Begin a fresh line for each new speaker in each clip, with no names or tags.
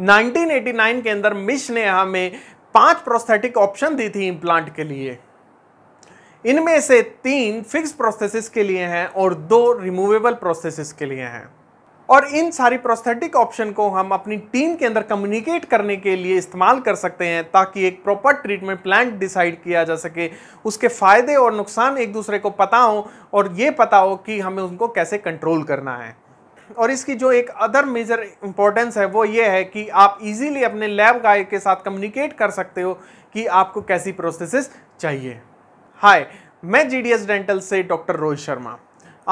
1989 के अंदर मिश ने हमें पांच प्रोस्थेटिक ऑप्शन दी थी इम्प्लांट के लिए इनमें से तीन फिक्स प्रोस्थेसिस के लिए हैं और दो रिमूवेबल प्रोस्थेसिस के लिए हैं और इन सारी प्रोस्थेटिक ऑप्शन को हम अपनी टीम के अंदर कम्युनिकेट करने के लिए इस्तेमाल कर सकते हैं ताकि एक प्रॉपर ट्रीटमेंट प्लान डिसाइड किया जा सके उसके फ़ायदे और नुकसान एक दूसरे को पता हो और ये पता हो कि हमें उनको कैसे कंट्रोल करना है और इसकी जो एक अदर मेजर इंपॉर्टेंस है वो ये है कि आप इजीली अपने लैब गाय के साथ कम्युनिकेट कर सकते हो कि आपको कैसी प्रोसेसेस चाहिए हाय मैं जीडीएस डेंटल से डॉक्टर रोहित शर्मा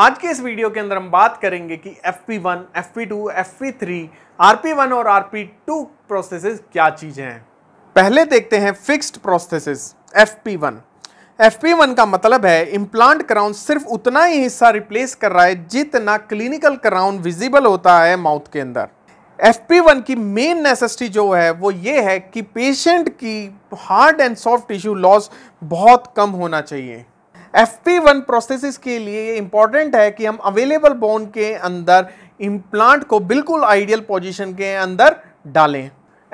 आज के इस वीडियो के अंदर हम बात करेंगे कि F F F P P P one two three R P one और आर पी टू प्रोसेसेस क्या चीज़ें हैं पहले देखते हैं फिक्स्ड प्रोसेसेस वन एफ का मतलब है इम्प्लांट क्राउन सिर्फ उतना ही हिस्सा रिप्लेस कर रहा है जितना क्लिनिकल क्राउन विजिबल होता है माउथ के अंदर एफ की मेन नेसेसिटी जो है वो ये है कि पेशेंट की hard and soft tissue loss बहुत कम होना चाहिए एफ पी वन प्रोसेसिस के लिए ये इंपॉर्टेंट है कि हम अवेलेबल बोन के अंदर इम्प्लांट को बिल्कुल आइडियल पोजीशन के अंदर डालें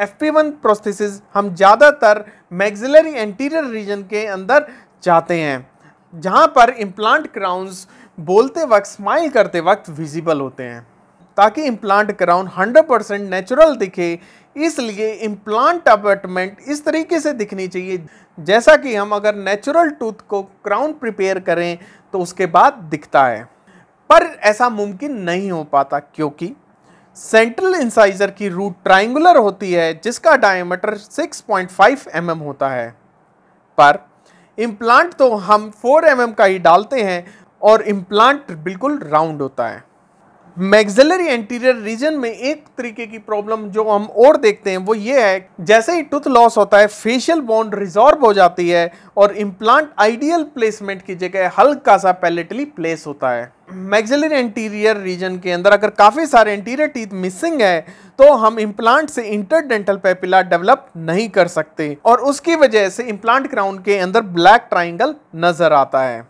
एफ पी वन प्रोसेसिस हम ज़्यादातर मैग्जिलरी एंटीरियर रीजन के अंदर चाहते हैं जहाँ पर इम्प्लांट क्राउन्स बोलते वक्त स्माइल करते वक्त विजिबल होते हैं ताकि इम्प्लांट क्राउन 100 परसेंट नेचुरल दिखे इसलिए इम्प्लांट अपॉइंटमेंट इस तरीके से दिखनी चाहिए जैसा कि हम अगर नेचुरल टूथ को क्राउन प्रिपेयर करें तो उसके बाद दिखता है पर ऐसा मुमकिन नहीं हो पाता क्योंकि सेंट्रल इंसाइजर की रूट ट्राइंगुलर होती है जिसका डायमीटर 6.5 पॉइंट mm होता है पर इम्प्लांट तो हम 4 एम mm का ही डालते हैं और इम्प्लांट बिल्कुल राउंड होता है मैगजलरी एंटीरियर रीजन में एक तरीके की प्रॉब्लम जो हम और देखते हैं वो ये है जैसे ही टूथ लॉस होता है फेशियल बॉन्ड रिजॉर्व हो जाती है और इम्प्लांट आइडियल प्लेसमेंट की जगह हल्का सा पैलेटली प्लेस होता है मैगजलरी एंटीरियर रीजन के अंदर अगर काफ़ी सारे एंटीरियर टीथ मिसिंग है तो हम इम्प्लांट से इंटरडेंटल पेपिला डेवलप नहीं कर सकते और उसकी वजह से इम्प्लांट क्राउन के अंदर ब्लैक ट्राइंगल नजर आता है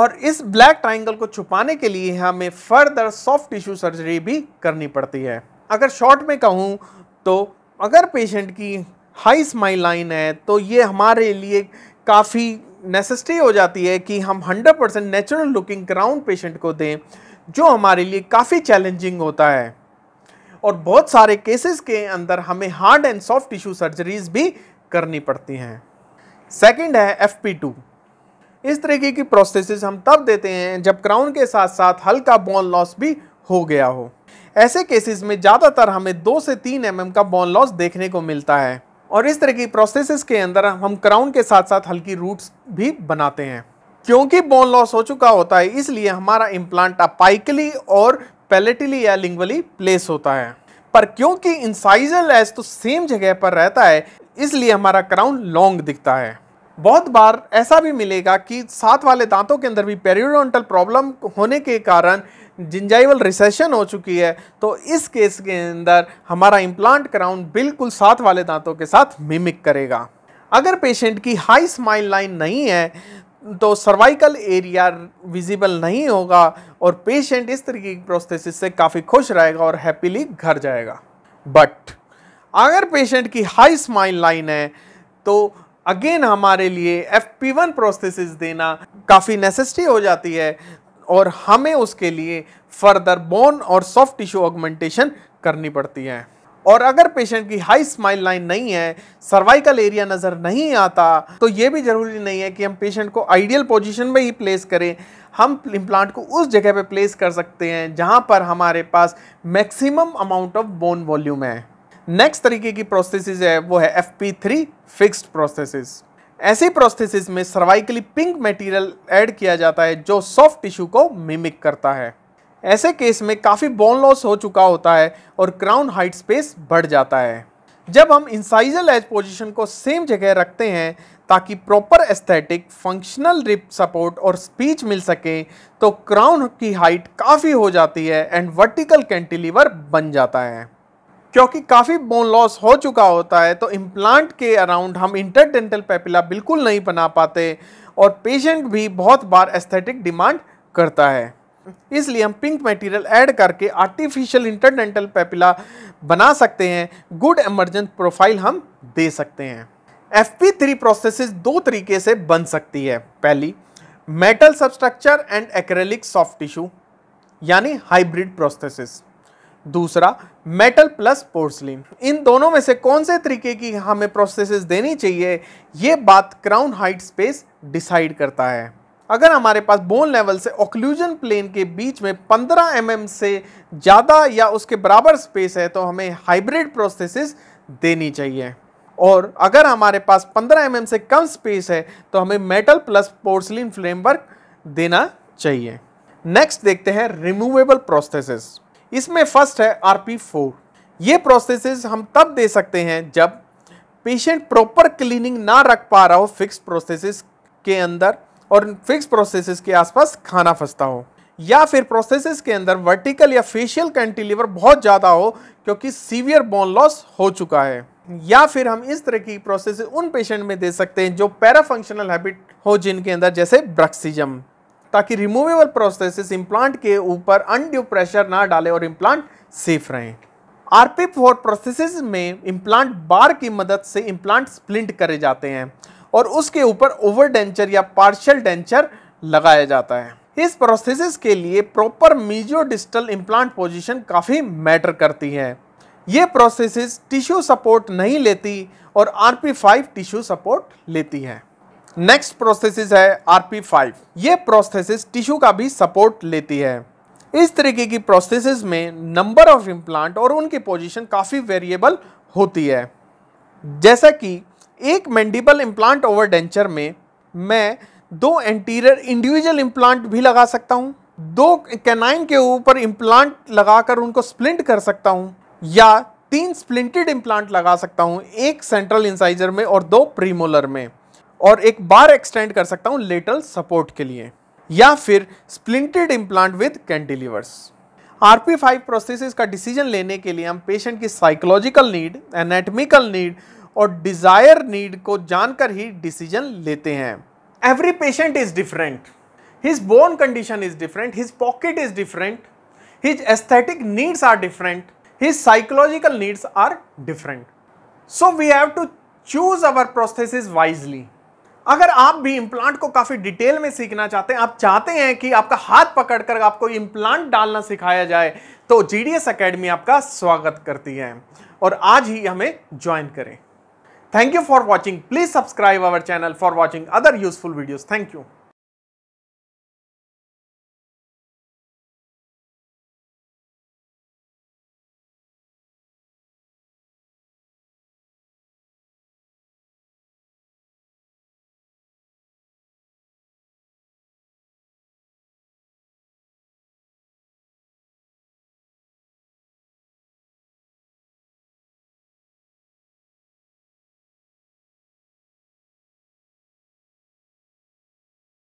और इस ब्लैक ट्राइंगल को छुपाने के लिए हमें फर्दर सॉफ्ट टिश्यू सर्जरी भी करनी पड़ती है अगर शॉर्ट में कहूँ तो अगर पेशेंट की हाई स्माइल लाइन है तो ये हमारे लिए काफ़ी नेसेसिटी हो जाती है कि हम 100% नेचुरल लुकिंग क्राउन पेशेंट को दें जो हमारे लिए काफ़ी चैलेंजिंग होता है और बहुत सारे केसेस के अंदर हमें hard and soft tissue surgeries भी करनी पड़ती हैं सेकंड है एफ इस तरीके की प्रोसेसेस हम तब देते हैं जब क्राउन के साथ साथ हल्का बोन लॉस भी हो गया हो ऐसे केसेस में ज़्यादातर हमें दो से तीन एम mm का बोन लॉस देखने को मिलता है और इस तरह की प्रोसेसेस के अंदर हम क्राउन के साथ साथ हल्की रूट्स भी बनाते हैं क्योंकि बोन लॉस हो चुका होता है इसलिए हमारा इम्प्लांट अपाइकली और पैलेटिली या लिंगवली प्लेस होता है पर क्योंकि इंसाइजल एज तो सेम जगह पर रहता है इसलिए हमारा क्राउन लॉन्ग दिखता है बहुत बार ऐसा भी मिलेगा कि साथ वाले दांतों के अंदर भी पेरियोडोंटल प्रॉब्लम होने के कारण जिंजाइवल रिसेशन हो चुकी है तो इस केस के अंदर हमारा इम्प्लांट क्राउन बिल्कुल साथ वाले दांतों के साथ मिमिक करेगा अगर पेशेंट की हाई स्माइल लाइन नहीं है तो सर्वाइकल एरिया विजिबल नहीं होगा और पेशेंट इस तरीके की प्रोस्थेसिस से काफ़ी खुश रहेगा और हैप्पीली घर जाएगा बट अगर पेशेंट की हाई स्माइल लाइन है तो अगेन हमारे लिए एफ पी वन प्रोस्थेसिस देना काफ़ी नेसेसिटी हो जाती है और हमें उसके लिए फर्दर बोन और सॉफ्ट टिश्यू ऑगमेंटेशन करनी पड़ती है और अगर पेशेंट की हाई स्माइल लाइन नहीं है सर्वाइकल एरिया नज़र नहीं आता तो ये भी ज़रूरी नहीं है कि हम पेशेंट को आइडियल पोजीशन में ही प्लेस करें हम इम्प्लांट को उस जगह पे प्लेस कर सकते हैं जहाँ पर हमारे पास maximum amount of bone volume है नेक्स्ट तरीके की प्रोसेस है वो है F P three fixed prosthesis ऐसी प्रोस्थेसिस में सर्वाइकली पिंक मटेरियल ऐड किया जाता है जो सॉफ्ट टिश्यू को मिमिक करता है ऐसे केस में काफ़ी बोन लॉस हो चुका होता है और क्राउन हाइट स्पेस बढ़ जाता है जब हम इंसाइजल एज पोजीशन को सेम जगह रखते हैं ताकि proper aesthetic functional lip support और स्पीच मिल सके तो क्राउन की हाइट काफ़ी हो जाती है एंड वर्टिकल कैंटिलीवर बन जाता है क्योंकि काफ़ी बोन लॉस हो चुका होता है तो इम्प्लांट के अराउंड हम इंटरडेंटल पेपिला बिल्कुल नहीं बना पाते और पेशेंट भी बहुत बार एस्थेटिक डिमांड करता है इसलिए हम पिंक मटेरियल ऐड करके आर्टिफिशियल इंटरडेंटल पेपिला बना सकते हैं गुड एमरजेंस प्रोफाइल हम दे सकते हैं एफ पी थ्री प्रोसेस दो तरीके से बन सकती है पहली metal substructure and acrylic soft tissue यानी हाइब्रिड प्रोसेस दूसरा मेटल प्लस पोर्सलिन इन दोनों में से कौन से तरीके की हमें प्रोसेसिस देनी चाहिए ये बात क्राउन हाइट स्पेस डिसाइड करता है अगर हमारे पास बोन लेवल से ऑक्लूजन प्लेन के बीच में 15 एम mm से ज़्यादा या उसके बराबर स्पेस है तो हमें हाइब्रिड प्रोसेसिस देनी चाहिए और अगर हमारे पास 15 एम mm से कम स्पेस है तो हमें मेटल प्लस पोर्सलिन फ्रेमवर्क देना चाहिए नेक्स्ट देखते हैं रिमूवेबल प्रोसेसिस इसमें फर्स्ट है आर पी फोर ये प्रोसेसिस हम तब दे सकते हैं जब पेशेंट प्रॉपर क्लीनिंग ना रख पा रहा हो फिक्स प्रोसेसिस के अंदर और फिक्स प्रोसेसेस के आसपास खाना फंसता हो या फिर प्रोसेसेस के अंदर वर्टिकल या फेशियल कैंटिलीवर बहुत ज़्यादा हो क्योंकि सीवियर बोन लॉस हो चुका है या फिर हम इस तरह की प्रोसेस उन पेशेंट में दे सकते हैं जो पैराफंक्शनल हैबिट हो जिनके अंदर जैसे ब्रक्सिजम ताकि रिमूवेबल प्रोसेसेस इम्प्लांट के ऊपर अनड्यू प्रेशर ना डाले और इम्प्लांट सेफ रहें आरपी फोर प्रोसेसेस में इम्प्लांट बार की मदद से इम्प्लांट स्प्लिंट करे जाते हैं और उसके ऊपर ओवर डेंचर या पार्शियल डेंचर लगाया जाता है इस प्रोसेसिस के लिए proper mesiodistal distal implant position काफ़ी मैटर करती है ये प्रोसेसिस टिश्यू सपोर्ट नहीं लेती और R P five tissue support लेती है नेक्स्ट प्रोसेसिस है आर पी फाइव ये प्रोसेसिस टिश्यू का भी सपोर्ट लेती है इस तरीके की प्रोसेसिस में नंबर ऑफ इम्प्लांट और उनकी पोजीशन काफ़ी वेरिएबल होती है जैसा कि एक मैंडिबल इम्प्लांट ओवर डेंचर में मैं दो एंटीरियर इंडिविजुअल इम्प्लांट भी लगा सकता हूँ दो कैनाइन के ऊपर इम्प्लांट लगाकर उनको स्प्लिंट कर सकता हूँ या तीन स्प्लिंटेड इम्प्लांट लगा सकता हूँ एक सेंट्रल इंसाइजर में और दो प्रीमोलर में और एक बार एक्सटेंड कर सकता हूँ लेटल सपोर्ट के लिए या फिर splinted implant with cantilevers R P five prosthesis का डिसीजन लेने के लिए हम पेशेंट की साइकोलॉजिकल नीड एनेटमिकल नीड और डिज़ायर नीड को जानकर ही डिसीजन लेते हैं every patient is different his bone condition is different his pocket is different his aesthetic needs are different his psychological needs are different so we have to choose our prosthesis wisely अगर आप भी implant को काफ़ी detail में सीखना चाहते हैं आप चाहते हैं कि आपका हाथ पकड़कर आपको इम्प्लांट डालना सिखाया जाए तो जी डी एस अकेडमी आपका स्वागत करती है और आज ही हमें ज्वाइन करें Thank you for watching. Please subscribe our channel for watching other useful videos. Thank you.